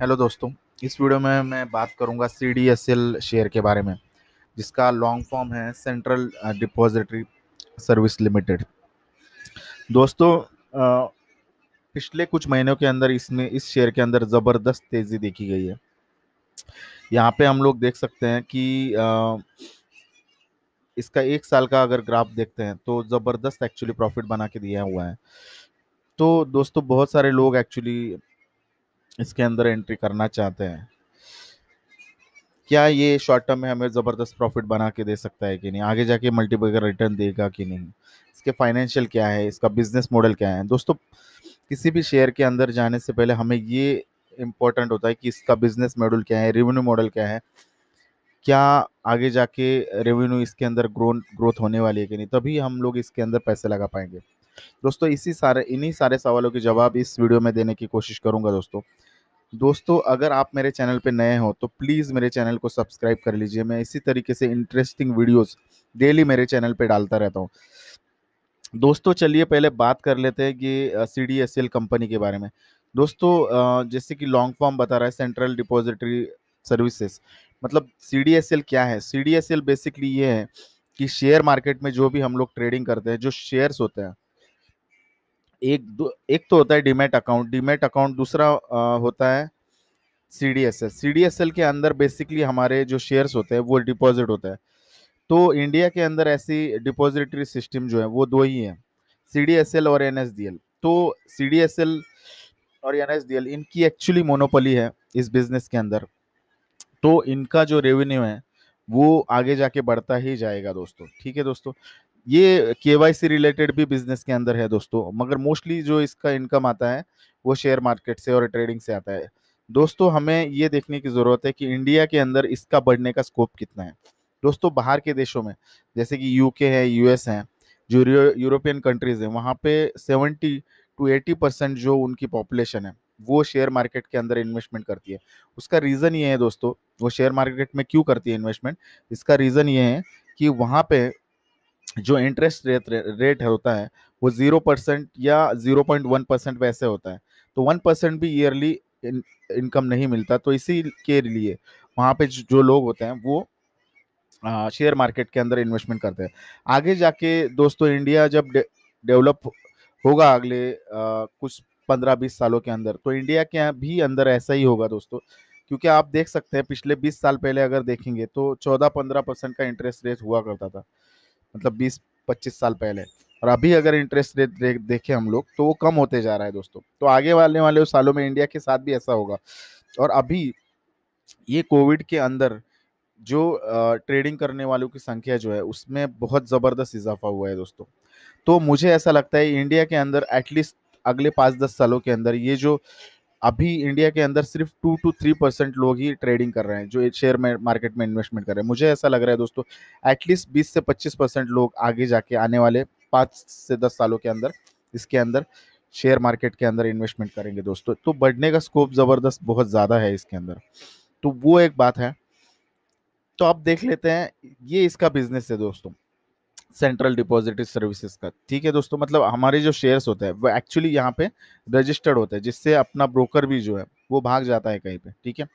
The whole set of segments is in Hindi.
हेलो दोस्तों इस वीडियो में मैं बात करूंगा C D S L share के बारे में जिसका लॉन्ग फॉर्म है सेंट्रल डिपॉजिटरी सर्विस लिमिटेड दोस्तों uh, पिछले कुछ महीनों के अंदर इसमें इस शेयर के अंदर ज़बरदस्त तेज़ी देखी गई है यहाँ पे हम लोग देख सकते हैं कि uh, इसका एक साल का अगर ग्राफ देखते हैं तो ज़बरदस्त एक्चुअली प्रॉफिट बना के दिया हुआ है तो दोस्तों बहुत सारे लोग एक्चुअली इसके अंदर एंट्री करना चाहते हैं क्या ये शॉर्ट टर्म में हमें ज़बरदस्त प्रॉफिट बना के दे सकता है कि नहीं आगे जाके मल्टीपल रिटर्न देगा कि नहीं इसके फाइनेंशियल क्या है इसका बिजनेस मॉडल क्या है दोस्तों किसी भी शेयर के अंदर जाने से पहले हमें ये इम्पोर्टेंट होता है कि इसका बिजनेस मॉडल क्या है रेवेन्यू मॉडल क्या है क्या आगे जाके रेवेन्यू इसके अंदर ग्रोन ग्रोथ होने वाली है कि नहीं तभी हम लोग इसके अंदर पैसे लगा पाएंगे दोस्तों इसी सारे इन्हीं सारे सवालों के जवाब इस वीडियो में देने की कोशिश करूंगा दोस्तों दोस्तों अगर आप मेरे चैनल पर नए हो तो प्लीज़ मेरे चैनल को सब्सक्राइब कर लीजिए मैं इसी तरीके से इंटरेस्टिंग वीडियोस डेली मेरे चैनल पे डालता रहता हूँ दोस्तों चलिए पहले बात कर लेते हैं कि C D S L company के बारे में दोस्तों जैसे कि लॉन्ग फॉर्म बता रहा है सेंट्रल डिपॉजिटरी सर्विसेज मतलब सी डी एस एल क्या है C D S L basically ये है कि शेयर मार्केट में जो भी हम लोग ट्रेडिंग करते हैं जो शेयर्स होते हैं एक दो एक तो होता है डीमेट अकाउंट डीमेट अकाउंट दूसरा आ, होता है C D S L C D S L के अंदर बेसिकली हमारे जो शेयर्स होते हैं वो डिपॉजिट होता है तो इंडिया के अंदर ऐसी डिपॉजिटरी सिस्टम जो है वो दो ही हैं सी डी एस एल और एन एस डी एल तो सी डी एस एल और एन एस डी एल इनकी एक्चुअली मोनोपोली है इस बिजनेस के अंदर तो इनका जो रेवेन्यू है वो आगे जाके बढ़ता ही जाएगा दोस्तों ठीक है दोस्तों ये के रिलेटेड भी बिजनेस के अंदर है दोस्तों मगर मोस्टली जो इसका इनकम आता है वो शेयर मार्केट से और ट्रेडिंग से आता है दोस्तों हमें ये देखने की ज़रूरत है कि इंडिया के अंदर इसका बढ़ने का स्कोप कितना है दोस्तों बाहर के देशों में जैसे कि यूके है यूएस है जो यूरोपियन कंट्रीज हैं वहाँ पे 70 टू 80 परसेंट जो उनकी पॉपुलेशन है वो शेयर मार्केट के अंदर इन्वेस्टमेंट करती है उसका रीज़न ये है दोस्तों वो शेयर मार्केट में क्यों करती है इन्वेस्टमेंट इसका रीज़न ये है कि वहाँ पे जो इंटरेस्ट रेट रेट होता है वो जीरो परसेंट या जीरो पॉइंट वन परसेंट वैसे होता है तो वन परसेंट भी ईयरली इनकम नहीं मिलता तो इसी के लिए वहाँ पे जो लोग होते हैं वो शेयर मार्केट के अंदर इन्वेस्टमेंट करते हैं आगे जाके दोस्तों इंडिया जब डेवलप होगा अगले आ, कुछ पंद्रह बीस सालों के अंदर तो इंडिया के भी अंदर ऐसा ही होगा दोस्तों क्योंकि आप देख सकते हैं पिछले बीस साल पहले अगर देखेंगे तो चौदह पंद्रह परसेंट का इंटरेस्ट रेट हुआ करता था मतलब बीस पच्चीस साल पहले और अभी अगर इंटरेस्ट रेट दे, देखें हम लोग तो वो कम होते जा रहा है दोस्तों तो आगे वाले वाले सालों में इंडिया के साथ भी ऐसा होगा और अभी ये कोविड के अंदर जो ट्रेडिंग करने वालों की संख्या जो है उसमें बहुत ज़बरदस्त इजाफा हुआ है दोस्तों तो मुझे ऐसा लगता है इंडिया के अंदर एटलीस्ट अगले पाँच दस सालों के अंदर ये जो अभी इंडिया के अंदर सिर्फ टू टू थ्री परसेंट लोग ही ट्रेडिंग कर रहे हैं जो शेयर में मार्केट में इन्वेस्टमेंट कर रहे हैं मुझे ऐसा लग रहा है दोस्तों एटलीस्ट बीस से पच्चीस परसेंट लोग आगे जाके आने वाले पाँच से दस सालों के अंदर इसके अंदर शेयर मार्केट के अंदर इन्वेस्टमेंट करेंगे दोस्तों तो बढ़ने का स्कोप ज़बरदस्त बहुत ज़्यादा है इसके अंदर तो वो एक बात है तो आप देख लेते हैं ये इसका बिजनेस है दोस्तों सेंट्रल डिपॉजिटरी सर्विसेज का ठीक है दोस्तों मतलब हमारे जो शेयर्स होते हैं वो एक्चुअली यहाँ पे रजिस्टर्ड होते हैं जिससे अपना ब्रोकर भी जो है वो भाग जाता है कहीं पे ठीक है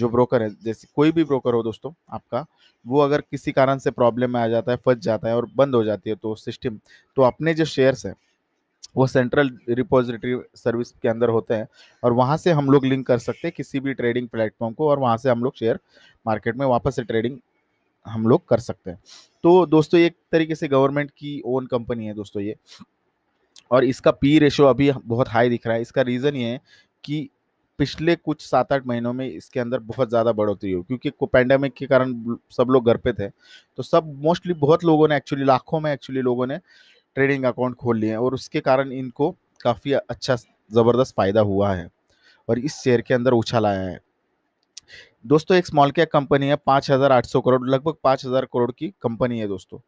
जो ब्रोकर है जैसे कोई भी ब्रोकर हो दोस्तों आपका वो अगर किसी कारण से प्रॉब्लम में आ जाता है फंस जाता है और बंद हो जाती है तो सिस्टम तो अपने जो शेयर्स हैं वो सेंट्रल रिपोजिटरी सर्विस के अंदर होते हैं और वहाँ से हम लोग लिंक कर सकते हैं किसी भी ट्रेडिंग प्लेटफॉर्म को और वहाँ से हम लोग शेयर मार्केट में वापस से ट्रेडिंग हम लोग कर सकते हैं तो दोस्तों एक तरीके से गवर्नमेंट की ओन कंपनी है दोस्तों ये और इसका पी रेशो अभी बहुत हाई दिख रहा है इसका रीज़न ये है कि पिछले कुछ सात आठ महीनों में इसके अंदर बहुत ज़्यादा बढ़ोतरी हो क्योंकि पैंडेमिक के कारण सब लोग घर पे थे तो सब मोस्टली बहुत लोगों ने एक्चुअली लाखों में एक्चुअली लोगों ने ट्रेडिंग अकाउंट खोल लिए हैं और उसके कारण इनको काफ़ी अच्छा ज़बरदस्त फ़ायदा हुआ है और इस शेयर के अंदर उछाल आया है दोस्तों एक स्मॉल कैप कंपनी है पाँच हज़ार आठ सौ करोड़ लगभग पाँच हज़ार करोड़ की कंपनी है दोस्तों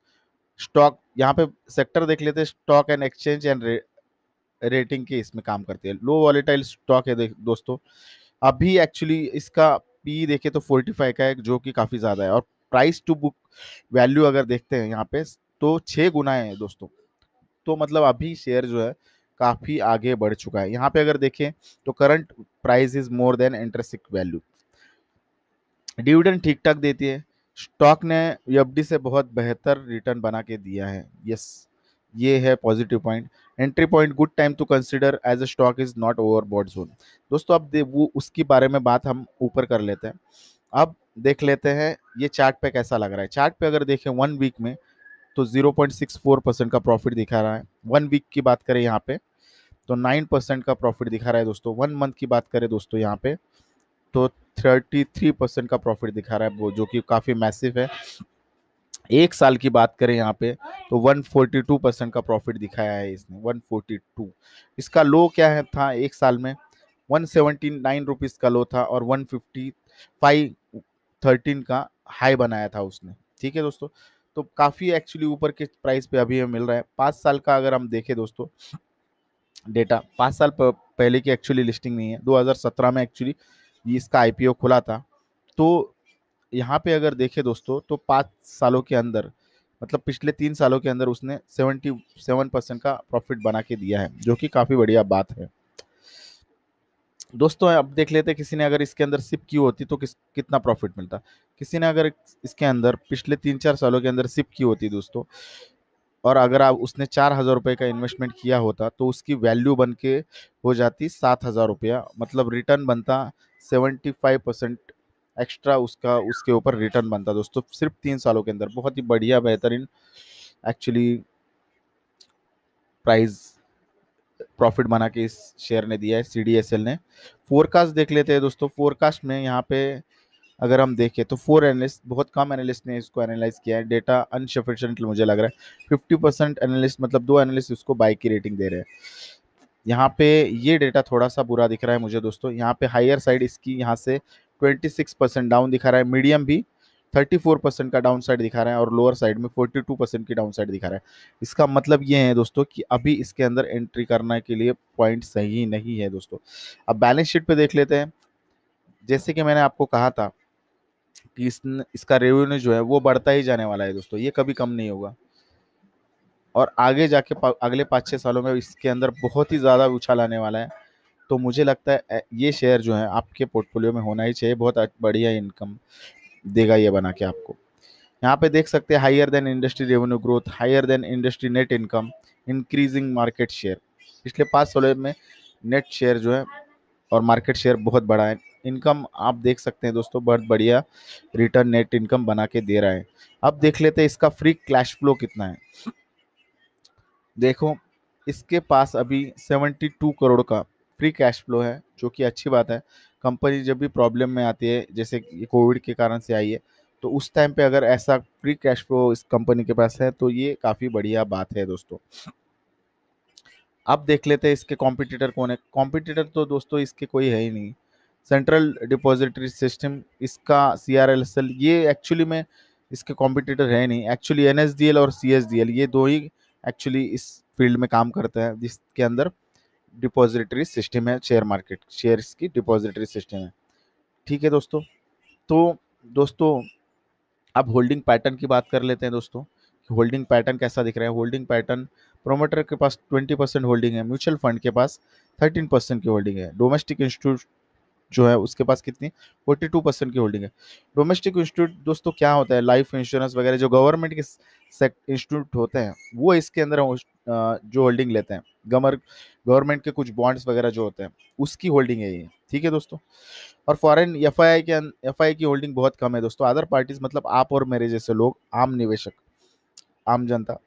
स्टॉक यहाँ पे सेक्टर देख लेते हैं स्टॉक एंड एक्सचेंज एंड रे, रेटिंग के इसमें काम करती है लो वॉलेटाइल स्टॉक है दोस्तों अभी एक्चुअली इसका पी देखे तो फोर्टी फाइव का है जो कि काफ़ी ज़्यादा है और प्राइस टू बुक वैल्यू अगर देखते हैं यहाँ पे तो छः गुना है दोस्तों तो मतलब अभी शेयर जो है काफ़ी आगे बढ़ चुका है यहाँ पे अगर देखें तो current price is more than intrinsic value dividend ठीक ठाक देती है स्टॉक ने एफ से बहुत बेहतर रिटर्न बना के दिया है यस yes, ये है positive point entry point good time to consider as a stock is not overbought zone दोस्तों अब वो उसके बारे में बात हम ऊपर कर लेते हैं अब देख लेते हैं ये चार्ट पे कैसा लग रहा है चार्ट पे अगर देखें वन वीक में तो 0.64 परसेंट का प्रॉफिट दिखा रहा है वन वीक की बात करें यहाँ पे तो 9 परसेंट का प्रॉफिट दिखा रहा है दोस्तों वन मंथ की बात करें दोस्तों यहाँ पे तो 33 परसेंट का प्रॉफिट दिखा रहा है वो जो कि काफ़ी मैसिव है एक साल की बात करें यहाँ पे तो 142 परसेंट का प्रॉफिट दिखाया है इसने 142 इसका लो क्या है था एक साल में 179 रुपीस का लो था और 155 13 का हाई बनाया था उसने ठीक है दोस्तों तो काफ़ी एक्चुअली ऊपर के प्राइस पे अभी हमें मिल रहा है पाँच साल का अगर हम देखें दोस्तों डेटा पाँच साल पहले की एक्चुअली लिस्टिंग नहीं है 2017 में एक्चुअली इसका आईपीओ खुला था तो यहाँ पे अगर देखें दोस्तों तो पाँच सालों के अंदर मतलब पिछले तीन सालों के अंदर उसने सेवेंटी सेवन परसेंट का प्रॉफिट बना के दिया है जो कि काफ़ी बढ़िया बात है दोस्तों अब देख लेते किसी ने अगर इसके अंदर सिप की होती तो किस कितना प्रॉफिट मिलता किसी ने अगर इसके अंदर पिछले तीन चार सालों के अंदर सिप की होती दोस्तों और अगर आप उसने चार हज़ार रुपये का इन्वेस्टमेंट किया होता तो उसकी वैल्यू बन के हो जाती सात हज़ार रुपया मतलब रिटर्न बनता सेवेंटी फाइव परसेंट एक्स्ट्रा उसका उसके ऊपर रिटर्न बनता दोस्तों सिर्फ तीन सालों के अंदर बहुत ही बढ़िया बेहतरीन एक्चुअली प्राइस प्रॉफिट बना के इस शेयर ने दिया है सी डी एस एल ने फोरकास्ट देख लेते हैं दोस्तों फोरकास्ट में यहाँ पे अगर हम देखें तो फोर एनालिस्ट बहुत कम एनालिस्ट ने इसको एनालाइज किया है डेटा अनसफिशेंट मुझे लग रहा है फिफ्टी परसेंट एनालिस्ट मतलब दो एनालिस्ट इसको बाइक की रेटिंग दे रहे हैं यहाँ पे ये डेटा थोड़ा सा बुरा दिख रहा है मुझे दोस्तों यहाँ पे हायर साइड इसकी यहाँ से 26 परसेंट डाउन दिखा रहा है मीडियम भी 34 परसेंट का डाउन साइड दिखा रहा है और लोअर साइड में 42 परसेंट की डाउन साइड दिखा रहा है इसका मतलब ये है दोस्तों कि अभी इसके अंदर एंट्री करने के लिए पॉइंट सही नहीं है दोस्तों अब बैलेंस शीट पर देख लेते हैं जैसे कि मैंने आपको कहा था कि इस, इसका रेवेन्यू जो है वो बढ़ता ही जाने वाला है दोस्तों ये कभी कम नहीं होगा और आगे जाके पा, अगले पाँच छः सालों में इसके अंदर बहुत ही ज़्यादा उछाल आने वाला है तो मुझे लगता है ये शेयर जो है आपके पोर्टफोलियो में होना ही चाहिए बहुत बढ़िया इनकम देगा ये बना के आपको यहाँ पे देख सकते हैं higher than industry revenue growth higher than industry net income increasing market share पिछले पाँच सालों में नेट शेयर जो है और मार्केट शेयर बहुत बड़ा है इनकम आप देख सकते हैं दोस्तों बहुत बढ़िया रिटर्न नेट इनकम बना के दे रहा है अब देख लेते हैं इसका फ्री क्लैश फ्लो कितना है देखो इसके पास अभी 72 करोड़ का फ्री कैश फ्लो है जो कि अच्छी बात है कंपनी जब भी प्रॉब्लम में आती है जैसे कोविड के कारण से आई है तो उस टाइम पे अगर ऐसा फ्री कैश फ्लो इस कंपनी के पास है तो ये काफ़ी बढ़िया बात है दोस्तों अब देख लेते हैं इसके कॉम्पिटिटर कौन है कॉम्पिटिटर तो दोस्तों इसके कोई है ही नहीं सेंट्रल डिपॉजिटरी सिस्टम इसका C R L S L ये एक्चुअली में इसके कॉम्पिटिटर है नहीं actually N S D L और सी एस डी एल ये दो ही एक्चुअली इस फील्ड में काम करता है जिसके अंदर डिपॉजिटरी सिस्टम है शेयर मार्केट शेयर्स की डिपॉजिटरी सिस्टम है ठीक है दोस्तों तो दोस्तों अब होल्डिंग पैटर्न की बात कर लेते हैं दोस्तों होल्डिंग पैटर्न कैसा दिख रहा है होल्डिंग पैटर्न प्रोमोटर के पास 20 परसेंट होल्डिंग है म्यूचुअल फंड के पास 13 परसेंट की होल्डिंग है डोमेस्टिक इंस्टीट्यूट जो है उसके पास कितनी फोर्टी टू परसेंट की होल्डिंग है डोमेस्टिक इंस्टीट्यूट दोस्तों क्या होता है लाइफ इंश्योरेंस वगैरह जो गवर्नमेंट के इंस्टीट्यूट होते हैं वो इसके अंदर जो होल्डिंग लेते हैं गमर गवर्नमेंट के कुछ बॉन्ड्स वगैरह जो होते हैं उसकी होल्डिंग है ये ठीक है दोस्तों और फॉरेन एफ आई के एफ अं-, आई की होल्डिंग बहुत कम है दोस्तों अदर पार्टीज मतलब आप और मेरे जैसे लोग आम निवेशक आम जनता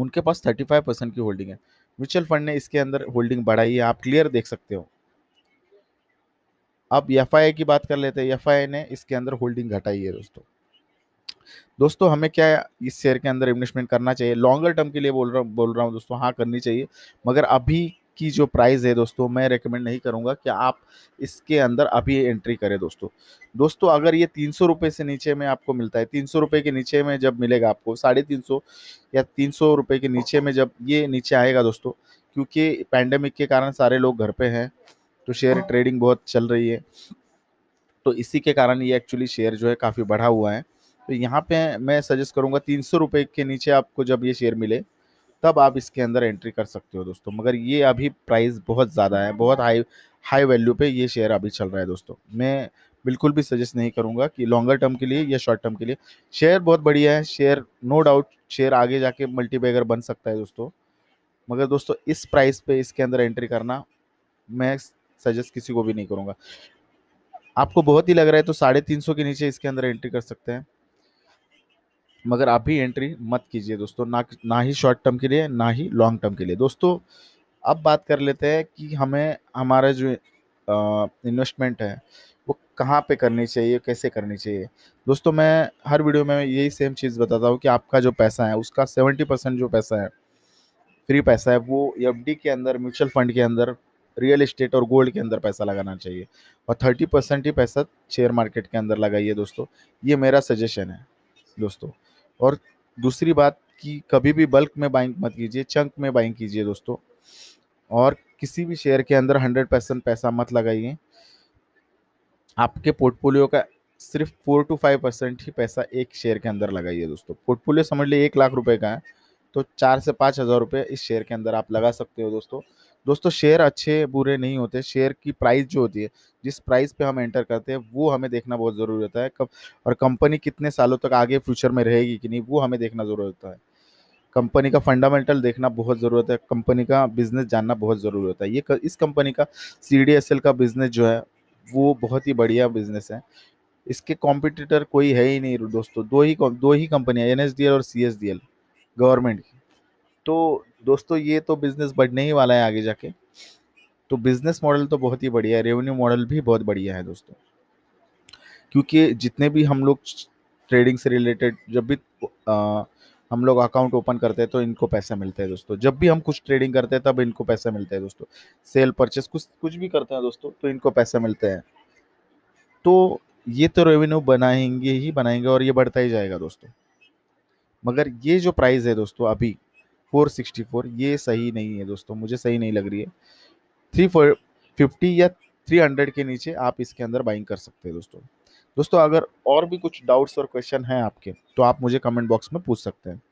उनके पास थर्टी फाइव परसेंट की होल्डिंग है म्यूचुअल फंड ने इसके अंदर होल्डिंग बढ़ाई है आप क्लियर देख सकते हो अब एफ की बात कर लेते हैं एफ ने इसके अंदर होल्डिंग घटाई है दोस्तों दोस्तों हमें क्या इस शेयर के अंदर इन्वेस्टमेंट करना चाहिए लॉन्गर टर्म के लिए बोल रहा बोल रहा हूँ दोस्तों हाँ करनी चाहिए मगर अभी की जो प्राइस है दोस्तों मैं रेकमेंड नहीं करूँगा कि आप इसके अंदर अभी एंट्री करें दोस्तों दोस्तों अगर ये तीन सौ रुपये से नीचे में आपको मिलता है तीन सौ रुपये के नीचे में जब मिलेगा आपको साढ़े तीन सौ या तीन सौ रुपये के नीचे में जब ये नीचे आएगा दोस्तों क्योंकि पैंडमिक के कारण सारे लोग घर पर हैं तो शेयर ट्रेडिंग बहुत चल रही है तो इसी के कारण ये एक्चुअली शेयर जो है काफ़ी बढ़ा हुआ है तो यहाँ पे मैं सजेस्ट करूँगा तीन सौ रुपये के नीचे आपको जब ये शेयर मिले तब आप इसके अंदर एंट्री कर सकते हो दोस्तों मगर ये अभी प्राइस बहुत ज़्यादा है बहुत हाई हाई वैल्यू पे ये शेयर अभी चल रहा है दोस्तों मैं बिल्कुल भी सजेस्ट नहीं करूँगा कि लॉन्गर टर्म के लिए या शॉर्ट टर्म के लिए शेयर बहुत बढ़िया है शेयर नो डाउट शेयर आगे जाके मल्टीबैगर बन सकता है दोस्तों मगर दोस्तों इस प्राइस पर इसके अंदर एंट्री करना मैं सजेस्ट किसी को भी नहीं करूँगा आपको बहुत ही लग रहा है तो साढ़े तीन सौ के नीचे इसके अंदर एंट्री कर सकते हैं मगर आप भी एंट्री मत कीजिए दोस्तों ना ना ही शॉर्ट टर्म के लिए ना ही लॉन्ग टर्म के लिए दोस्तों अब बात कर लेते हैं कि हमें हमारा जो इन्वेस्टमेंट है वो कहाँ पे करनी चाहिए कैसे करनी चाहिए दोस्तों मैं हर वीडियो में यही सेम चीज़ बताता हूँ कि आपका जो पैसा है उसका सेवेंटी परसेंट जो पैसा है फ्री पैसा है वो एफ के अंदर म्यूचुअल फंड के अंदर रियल इस्टेट और गोल्ड के अंदर पैसा लगाना चाहिए और थर्टी परसेंट ही पैसा शेयर मार्केट के अंदर लगाइए दोस्तों ये मेरा सजेशन है दोस्तों और दूसरी बात कि कभी भी बल्क में बाइंग मत कीजिए चंक में बाइंग कीजिए दोस्तों और किसी भी शेयर के अंदर हंड्रेड परसेंट पैसा मत लगाइए आपके पोर्टफोलियो का सिर्फ फोर टू फाइव परसेंट ही पैसा एक शेयर के अंदर लगाइए दोस्तों पोर्टफोलियो समझ लिए एक लाख रुपए का है तो चार से पाँच हज़ार रुपये इस शेयर के अंदर आप लगा सकते हो दोस्तों दोस्तों शेयर अच्छे बुरे नहीं होते शेयर की प्राइस जो होती है जिस प्राइस पे हम एंटर करते हैं वो हमें देखना बहुत ज़रूरी होता है कब और कंपनी कितने सालों तक आगे फ्यूचर में रहेगी कि नहीं वो हमें देखना ज़रूरी होता है कंपनी का फंडामेंटल देखना बहुत ज़रूरत है कंपनी का बिज़नेस जानना बहुत ज़रूरी होता है ये इस कंपनी का सी का बिज़नेस जो है वो बहुत ही बढ़िया बिज़नेस है इसके कॉम्पिटिटर कोई है ही नहीं दोस्तों दो ही दो ही कंपनियाँ एन और सी गवर्नमेंट की तो दोस्तों ये तो बिजनेस बढ़ने ही वाला है आगे जाके तो बिजनेस मॉडल तो बहुत ही बढ़िया है रेवेन्यू मॉडल भी बहुत बढ़िया है दोस्तों क्योंकि जितने भी हम लोग ट्रेडिंग से रिलेटेड जब भी आ, हम लोग अकाउंट ओपन करते हैं तो इनको पैसा मिलता है दोस्तों जब भी हम कुछ ट्रेडिंग करते हैं तब इनको पैसा मिलता है दोस्तों सेल परचेस कुछ कुछ भी करते हैं दोस्तों तो इनको पैसा मिलता है तो ये तो रेवेन्यू बनाएंगे ही बनाएंगे और ये बढ़ता ही जाएगा दोस्तों मगर ये जो प्राइस है दोस्तों अभी फोर सिक्सटी फोर ये सही नहीं है दोस्तों मुझे सही नहीं लग रही है थ्री फिफ्टी या थ्री हंड्रेड के नीचे आप इसके अंदर बाइंग कर सकते हैं दोस्तों दोस्तों अगर और भी कुछ डाउट्स और क्वेश्चन हैं आपके तो आप मुझे कमेंट बॉक्स में पूछ सकते हैं